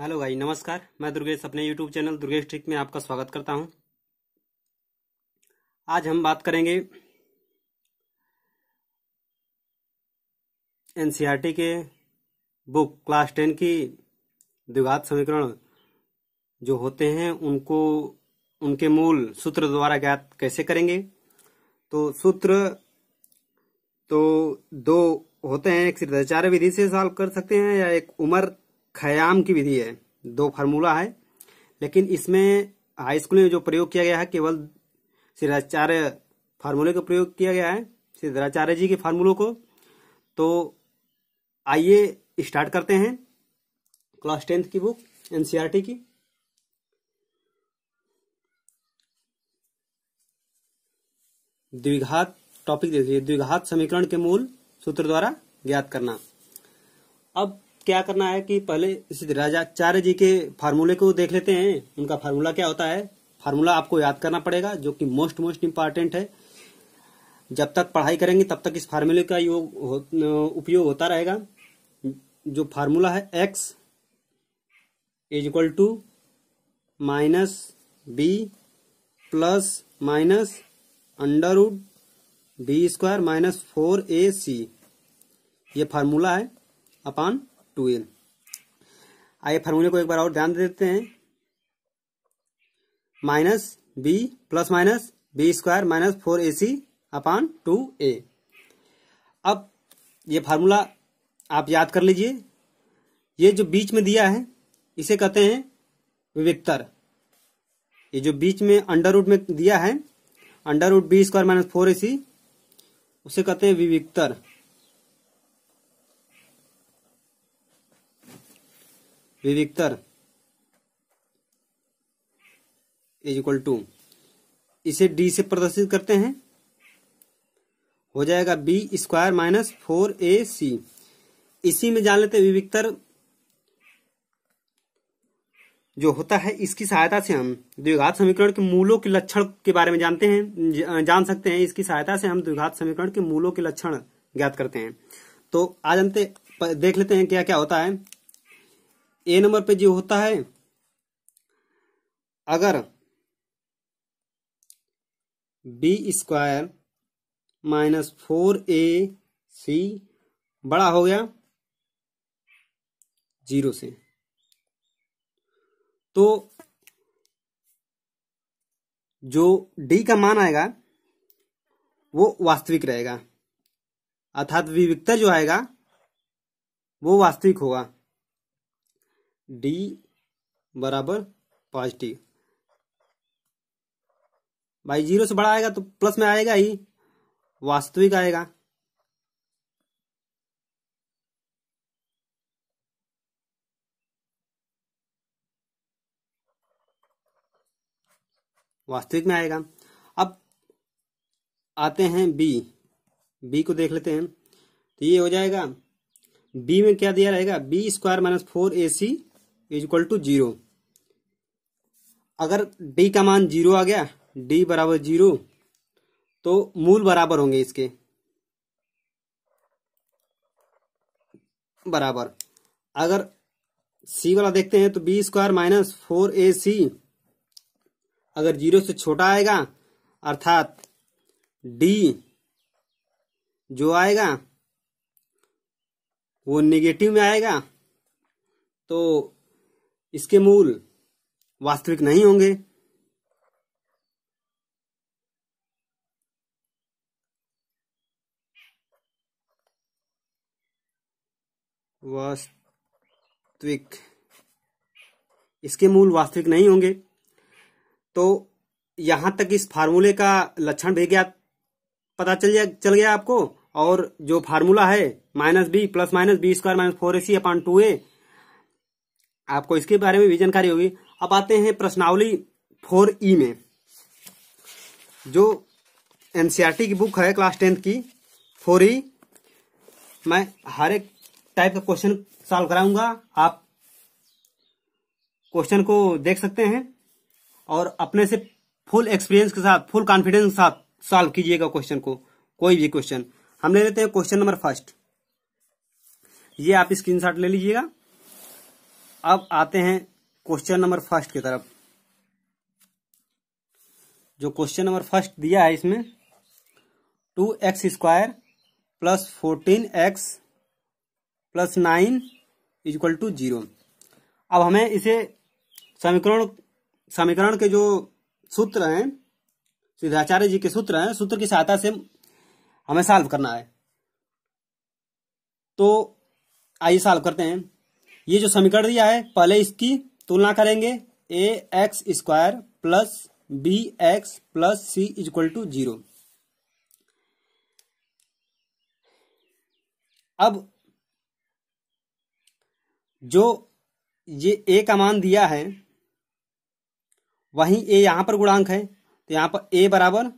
hello भाई नमस्कार मैं दुर्गेश अपने यूट्यूब चैनल दुर्गेश ट्रिक में आपका स्वागत करता हूं आज हम बात करेंगे एनसीईआरटी e के बुक क्लास टेन की द्विघात समीकरण जो होते हैं उनको उनके मूल सूत्र द्वारा ज्ञात कैसे करेंगे तो सूत्र तो दो होते हैं एक सिर्फ विधि से सॉल्व कर सकते हैं या एक उम्र खयाम की विधि है दो फार्मूला है लेकिन इसमें हाई स्कूल में जो प्रयोग किया गया है केवल सिद्धाचार्य फार्मूले का प्रयोग किया गया है सिद्धाचार्य जी के फार्मूलों को तो आइए स्टार्ट करते हैं क्लास टेंथ की बुक एनसीईआरटी की द्विघात टॉपिक देखिए द्विघात समीकरण के मूल सूत्र द्वारा ज्ञात करना अब क्या करना है कि पहले राजाचार्य जी के फार्मूले को देख लेते हैं उनका फार्मूला क्या होता है फार्मूला आपको याद करना पड़ेगा जो कि मोस्ट मोस्ट इम्पॉर्टेंट है जब तक पढ़ाई करेंगे तब तक इस फार्मूले का योग उपयोग होता रहेगा जो फार्मूला है x is equal to minus b plus minus under root b square minus four a c ये फार्मूला है अपान टू एल आइए फॉर्मूले को एक बार और ध्यान देते हैं minus b plus minus b square minus four a c upon two a अब ये फार्मूला आप याद कर लीजिए ये जो बीच में दिया है इसे कहते हैं विवेक्तर ये जो बीच में अंडर रूट में दिया है under root b square minus four a c उसे कहते हैं विविक्तर विविक्तर इज इक्वल टू इसे डी से प्रदर्शित करते हैं हो जाएगा b square minus four a c इसी में जान लेते विविक्तर जो होता है इसकी सहायता से हम द्विघात समीकरण के मूलों के लक्षण के बारे में जानते हैं जान सकते हैं इसकी सहायता से हम द्विघात समीकरण के मूलों के लक्षण ज्ञात करते हैं तो आज हम देख लेते हैं क्या क्या होता है ए नंबर पे जो होता है अगर b square minus four a c बड़ा हो गया जीरो से तो जो डी का मान आएगा वो वास्तविक रहेगा अर्थात विविधता जो आएगा वो वास्तविक होगा डी बराबर पॉजिटिव भाई जीरो से बड़ा आएगा तो प्लस में आएगा ही वास्तविक आएगा वास्तविक में आएगा अब आते हैं बी बी को देख लेते हैं तो ये हो जाएगा बी में क्या दिया रहेगा b square minus four a c is equal to zero अगर डी का मान जीरो आ गया डी बराबर जीरो तो मूल बराबर होंगे इसके बराबर अगर सी वाला देखते हैं तो b square minus four a c अगर जीरो से छोटा आएगा अर्थात डी जो आएगा वो निगेटिव में आएगा तो इसके मूल वास्तविक नहीं होंगे वास्तविक इसके मूल वास्तविक नहीं होंगे तो यहां तक इस फार्मूले का लक्षण भी गया पता चल गया चल गया आपको और जो फार्मूला है minus b plus minus b square minus four a c upon two a आपको इसके बारे में भी जानकारी होगी अब आते हैं प्रश्नावली फोर ई में जो एनसीईआरटी e की बुक है क्लास टेंथ की फोर ई मैं हर एक टाइप का क्वेश्चन सॉल्व कराऊंगा आप क्वेश्चन को देख सकते हैं और अपने से फुल एक्सपीरियंस के साथ फुल कॉन्फिडेंस के साथ सॉल्व कीजिएगा क्वेश्चन को कोई भी क्वेश्चन हम ले लेते हैं क्वेश्चन नंबर फर्स्ट ये आप स्क्रीन ले लीजिएगा अब आते हैं क्वेश्चन नंबर फर्स्ट की तरफ जो क्वेश्चन नंबर फर्स्ट दिया है इसमें two x square plus fourteen x plus nine is equal to zero अब हमें इसे समीकरण समीकरण के जो सूत्र हैं सिद्धाचार्य जी के सूत्र हैं सूत्र की सहायता से हमें सॉल्व करना है तो आइए सॉल्व करते हैं ये जो समीकरण दिया है पहले इसकी तुलना करेंगे a x square plus b x plus c is equal to zero अब जो ये ए का मान दिया है वहीं ए यहां पर गुणांक है तो यहां पर ए बराबर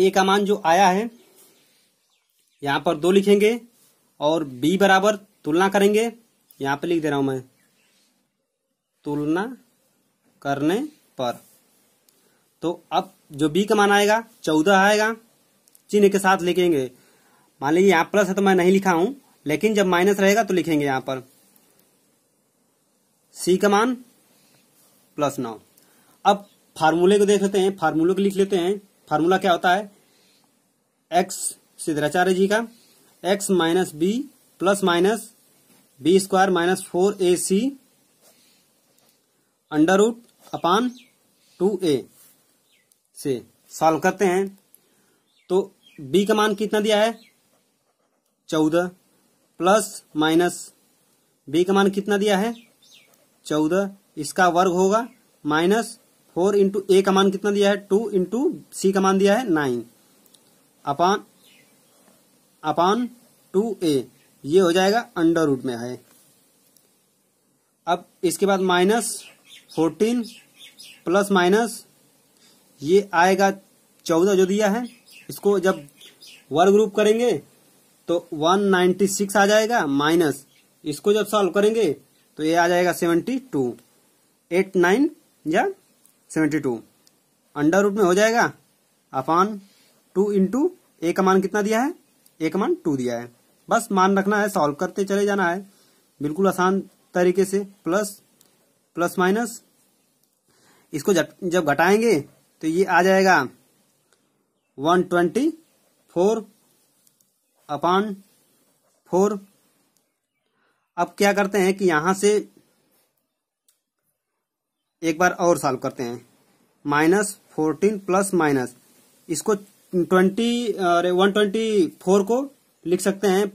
ए का मान जो आया है यहाँ पर दो लिखेंगे और बी बराबर तुलना करेंगे यहाँ पर लिख दे रहा हूं मैं तुलना करने पर तो अब जो बी का मान आएगा चौदह आएगा चिन्ह के साथ लिखेंगे मान लीजिए यहाँ प्लस है तो मैं नहीं लिखा हूं लेकिन जब माइनस रहेगा तो लिखेंगे यहां पर सी का मान प्लस नौ अब फार्मूले को देख लेते हैं फार्मूले को लिख लेते हैं फार्मूला क्या होता है एक्स सिद्धराचार्य जी का x minus b plus minus b square minus four a c under root upon two a से सॉल्व करते हैं तो बी का मान कितना दिया है चौदह प्लस माइनस बी का मान कितना दिया है चौदह इसका वर्ग होगा माइनस फोर इंटू ए का मान कितना दिया है टू इंटू सी का मान दिया है नाइन अपान अपान टू ए ये हो जाएगा अंडर रूट में है अब इसके बाद माइनस फोर्टीन प्लस माइनस ये आएगा चौदह जो दिया है इसको जब वर्ग रूप करेंगे तो वन नाइन्टी सिक्स आ जाएगा माइनस इसको जब सॉल्व करेंगे तो ये आ जाएगा सेवेंटी टू एट नाइन या सेवेंटी टू अंडर रूट में हो जाएगा अपान टू इंटू ए का मान कितना दिया है ए का मान टू दिया है बस मान रखना है सॉल्व करते चले जाना है बिल्कुल आसान तरीके से प्लस प्लस माइनस इसको जब जब घटाएंगे तो ये आ जाएगा one twenty four upon four अब क्या करते हैं कि यहां से एक बार और सॉल्व करते हैं माइनस फोर्टीन प्लस माइनस इसको ट्वेंटी अरे वन ट्वेंटी फोर को लिख सकते हैं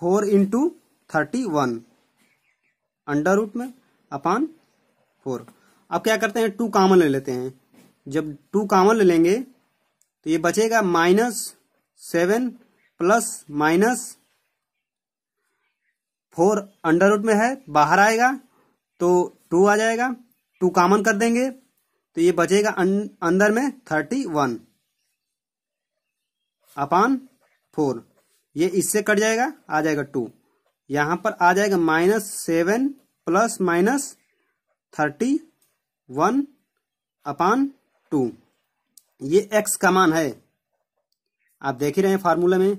four into thirty one under root में अपान फोर अब क्या करते हैं टू कामन ले लेते हैं जब टू कामन ले लेंगे तो ये बचेगा minus seven plus minus four under root में है बाहर आएगा तो टू आ जाएगा टू कॉमन कर देंगे तो ये बचेगा अं, अंदर में थर्टी वन अपान फोर ये इससे कट जाएगा आ जाएगा टू यहां पर आ जाएगा minus seven plus minus thirty one upon two ये एक्स का मान है आप देख ही रहे हैं फार्मूले में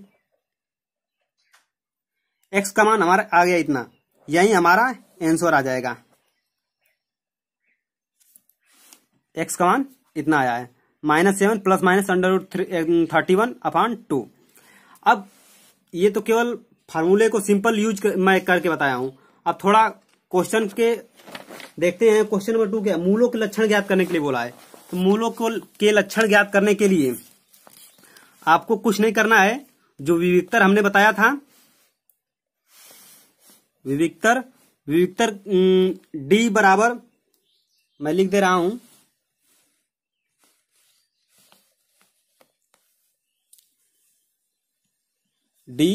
एक्स का मान हमारा आ गया इतना यही हमारा आंसर आ जाएगा एक्स का मान इतना आया है minus seven plus minus under root thirty one upon two अब ये तो केवल फार्मूले को सिंपल यूज कर, मैं करके बताया हूं अब थोड़ा क्वेश्चन के देखते हैं क्वेश्चन नंबर टू क्या मूलों के लक्षण ज्ञात करने के लिए बोला है तो मूलों को के लक्षण ज्ञात करने के लिए आपको कुछ नहीं करना है जो विविकतर हमने बताया था विविकतर विविकतर डी बराबर मैं लिख दे रहा हूं डी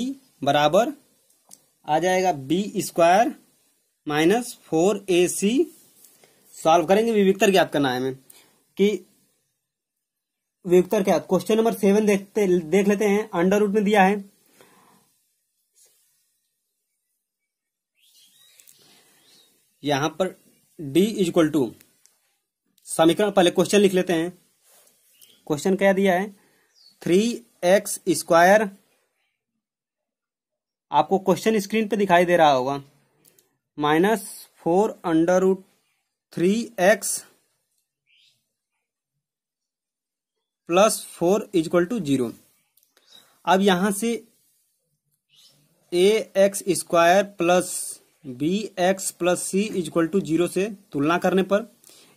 बराबर आ जाएगा b square minus four a c solve करेंगे विविक्तर ज्ञात करना है हमें कि विविक्तर क्या क्वेश्चन नंबर सेवन देखते देख लेते हैं अंडर रूट में दिया है यहां पर डी इज इक्वल टू समीकरण पहले क्वेश्चन लिख लेते हैं क्वेश्चन क्या दिया है थ्री एक्स स्क्वायर आपको क्वेश्चन स्क्रीन पे दिखाई दे रहा होगा minus four under root three x plus four is equal to zero अब यहां से a x square plus b x plus c is equal to zero से तुलना करने पर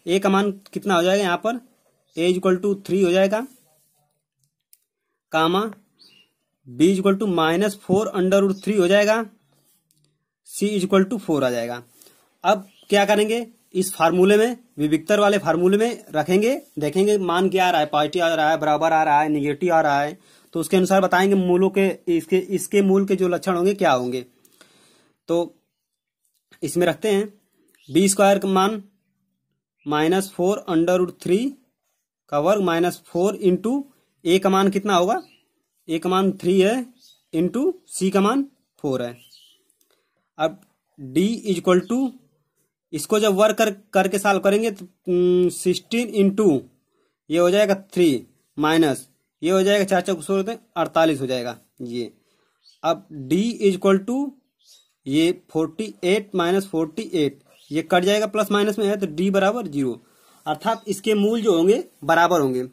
ए का मान कितना हो जाएगा यहाँ पर ए इजक्वल टू थ्री हो जाएगा comma b is equal to minus four under root three हो जाएगा सी इजक्वल टू फोर आ जाएगा अब क्या करेंगे इस फार्मूले में विविकतर वाले फार्मूले में रखेंगे देखेंगे मान क्या आ रहा है पॉजिटिव आ रहा है बराबर आ रहा है निगेटिव आ रहा है तो उसके अनुसार बताएंगे मूलों के इसके इसके मूल के जो लक्षण होंगे क्या होंगे तो इसमें रखते हैं बी स्क्वायर का मान minus four under root three का वर्ग माइनस फोर इंटू ए का मान कितना होगा ए का मान थ्री है इंटू सी का मान फोर है अब डी इज इक्वल टू इसको जब वर्क कर करके सॉल्व करेंगे तो सिक्सटीन हम्म, इंटू ये हो जाएगा थ्री माइनस ये हो जाएगा चार चौक सौ अड़तालीस हो जाएगा ये अब डी इज इक्वल टू ये forty eight minus forty eight ये कट जाएगा प्लस माइनस में है तो डी बराबर जीरो अर्थात इसके मूल जो होंगे बराबर होंगे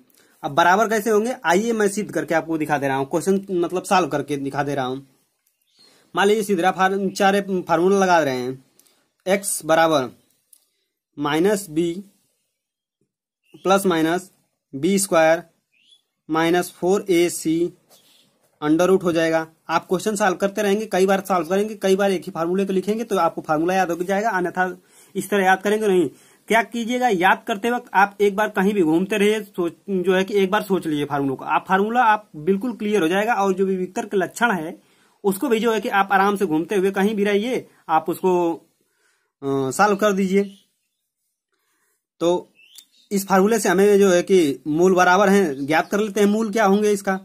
अब बराबर कैसे होंगे आइए मैं सिद्ध करके आपको दिखा दे रहा हूँ क्वेश्चन मतलब सॉल्व करके दिखा दे रहा हूँ मान लीजिए सीधरा फार चार फार्मूला लगा रहे हैं एक्स बराबर minus b plus minus b square minus four a c under root हो जाएगा आप क्वेश्चन सॉल्व करते रहेंगे कई बार सॉल्व करेंगे कई बार एक ही फार्मूले को लिखेंगे तो आपको फार्मूला याद हो जाएगा अन्यथा इस तरह याद करेंगे नहीं क्या कीजिएगा याद करते वक्त आप एक बार कहीं भी घूमते रहिए जो है कि एक बार सोच लीजिए फार्मूलों का आप फार्मूला आप बिल्कुल क्लियर हो जाएगा और जो विकर के लक्षण है उसको भी जो है कि आप आराम से घूमते हुए कहीं भी रहिए आप उसको सॉल्व कर दीजिए तो इस फार्मूले से हमें जो है कि मूल बराबर है ज्ञात कर लेते हैं मूल क्या होंगे इसका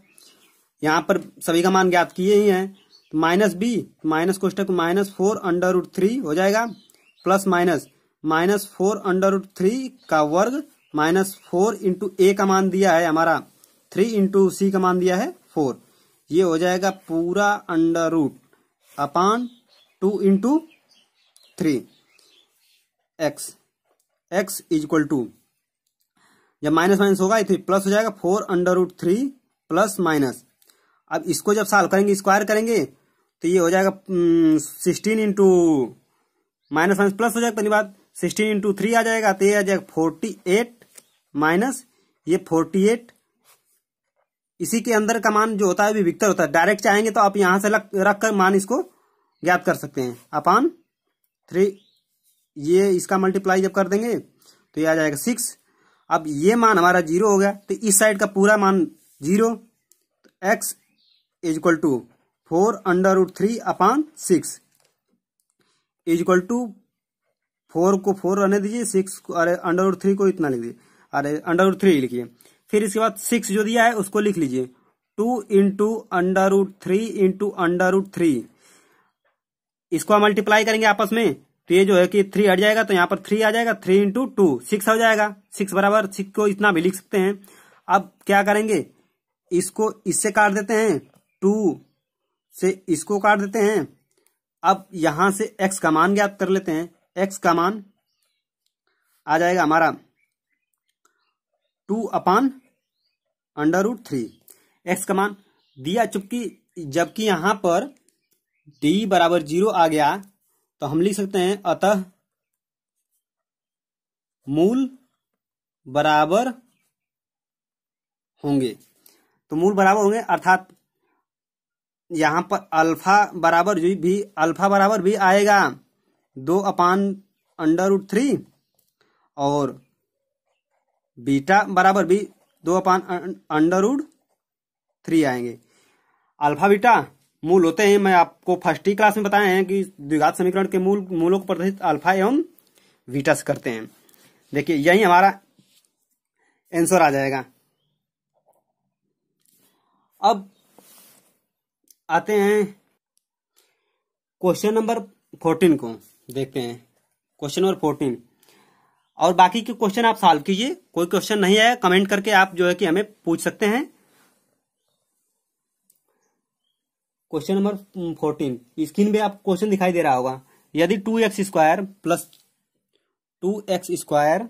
यहाँ पर सभी का मान ज्ञात किए ही है तो माइनस बी माइनस कोष्टक minus four under root three हो जाएगा plus minus minus four under root three का वर्ग माइनस फोर इंटू ए का मान दिया है हमारा थ्री इंटू सी का मान दिया है फोर ये हो जाएगा पूरा under root upon two into three x x is equal to जब माइनस माइनस होगा थ्री प्लस हो जाएगा four under root three plus minus अब इसको जब सॉल्व करेंगे स्क्वायर करेंगे तो ये हो जाएगा hmm, sixteen into minus minus plus हो जाएगा पहली बात सिक्सटीन इंटू थ्री आ जाएगा तो ये आ जाएगा फोर्टी एट माइनस ये फोर्टी एट इसी के अंदर का मान जो होता है विक्टर होता है डायरेक्ट चाहेंगे तो आप यहां से रख कर मान इसको ज्ञात कर सकते हैं अपान थ्री ये इसका मल्टीप्लाई जब कर देंगे तो ये आ जाएगा सिक्स अब ये मान हमारा जीरो हो गया तो इस साइड का पूरा मान जीरो तो x is equal to four under root three upon six is equal to four को फोर रहने दीजिए सिक्स को अरे अंडर थ्री को इतना लिख दीजिए अरे अंडर थ्री लिखिए फिर इसके बाद सिक्स जो दिया है उसको लिख लीजिए two into under root three into under root three इसको हम मल्टीप्लाई करेंगे आपस में तो ये जो है कि थ्री हट जाएगा तो यहाँ पर थ्री आ जाएगा थ्री इंटू टू सिक्स हो जाएगा सिक्स बराबर सिक्स को इतना भी लिख सकते हैं अब क्या करेंगे इसको इससे काट देते हैं टू से इसको काट देते हैं अब यहां से एक्स का मान ज्ञात कर लेते हैं एक्स का मान आ जाएगा हमारा two upon under root three x का मान दिया चुपकी जबकि यहां पर डी बराबर जीरो आ गया तो हम लिख सकते हैं अतः मूल बराबर होंगे तो मूल बराबर होंगे अर्थात यहां पर अल्फा बराबर भी अल्फा बराबर भी आएगा दो अपान अंडर रूट थ्री और बीटा बराबर भी दो अपान अंडर रूट थ्री आएंगे अल्फा बीटा मूल होते हैं मैं आपको फर्स्ट ही क्लास में बताए हैं कि द्विघात समीकरण के मूल मूलों को प्रदर्शित अल्फा एवं बीटा से करते हैं देखिए यही हमारा आंसर आ जाएगा अब आते हैं क्वेश्चन नंबर फोर्टीन को देखते हैं क्वेश्चन नंबर फोर्टीन और बाकी के क्वेश्चन आप सॉल्व कीजिए कोई क्वेश्चन नहीं आया कमेंट करके आप जो है कि हमें पूछ सकते हैं क्वेश्चन नंबर फोर्टीन स्क्रीन पे आप क्वेश्चन दिखाई दे रहा होगा यदि two x square plus two x square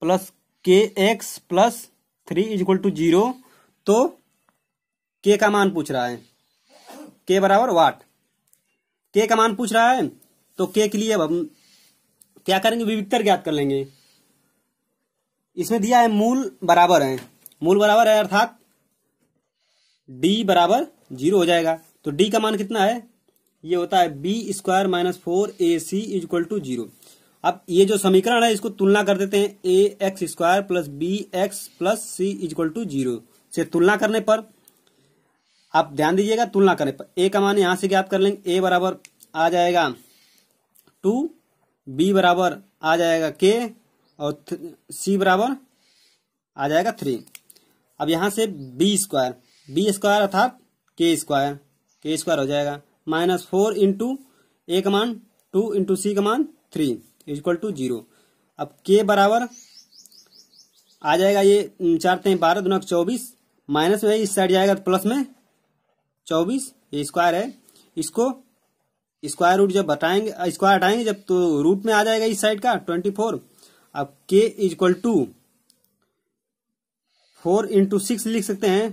plus k x plus three equal to zero तो के का मान पूछ रहा है के बराबर वाट के का मान पूछ रहा है तो के के लिए अब हम क्या करेंगे विविधतर ज्ञात कर लेंगे इसमें दिया है मूल बराबर है मूल बराबर है अर्थात डी बराबर जीरो हो जाएगा तो डी का मान कितना है ये होता है b square minus four a c is equal to zero अब ये जो समीकरण है इसको तुलना कर देते हैं a x square plus b x plus c is equal to zero से तुलना करने पर आप ध्यान दीजिएगा तुलना करें ए का मान यहां से क्या आप कर लेंगे ए बराबर आ जाएगा टू बी बराबर आ जाएगा के और सी बराबर आ जाएगा थ्री अब यहां से बी स्क्वायर बी स्क्वायर अर्थात के स्क्वायर के स्क्वायर हो जाएगा माइनस फोर इंटू ए का मान टू इंटू सी का मान थ्री इजक्वल टू जीरो अब के बराबर आ जाएगा ये चार तेईस बारह दोनों चौबीस माइनस में इस साइड जाएगा तो प्लस में चौबीस ये स्क्वायर है इसको स्क्वायर रूट जब बताएंगे स्क्वायर हटाएंगे जब तो रूट में आ जाएगा इस साइड का ट्वेंटी फोर अब k is equal to four into six लिख सकते हैं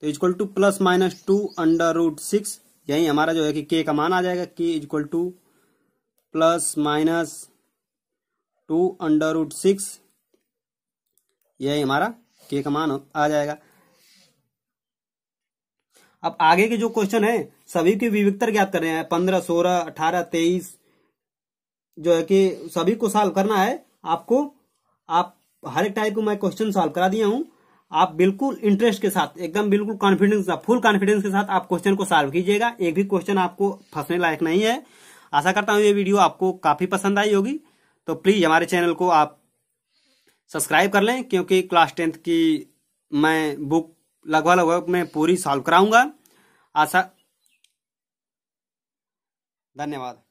तो equal to plus minus two under root six यही हमारा जो है कि के का मान आ जाएगा k is equal to plus minus two under root six यही हमारा के का मान आ जाएगा अब आगे के जो क्वेश्चन है सभी के विविकतर ज्ञात कर रहे हैं पंद्रह सोलह अठारह तेईस जो है कि सभी को सॉल्व करना है आपको आप हर एक टाइप को मैं क्वेश्चन सॉल्व करा दिया हूं आप बिल्कुल इंटरेस्ट के साथ एकदम बिल्कुल कॉन्फिडेंस फुल कॉन्फिडेंस के साथ आप क्वेश्चन को सॉल्व कीजिएगा एक भी क्वेश्चन आपको फंसने लायक नहीं है आशा करता हूं ये वीडियो आपको काफी पसंद आई होगी तो प्लीज हमारे चैनल को आप सब्सक्राइब कर लें क्योंकि क्लास टेंथ की मैं बुक लगभग लगभग मैं पूरी सॉल्व कराऊंगा आशा धन्यवाद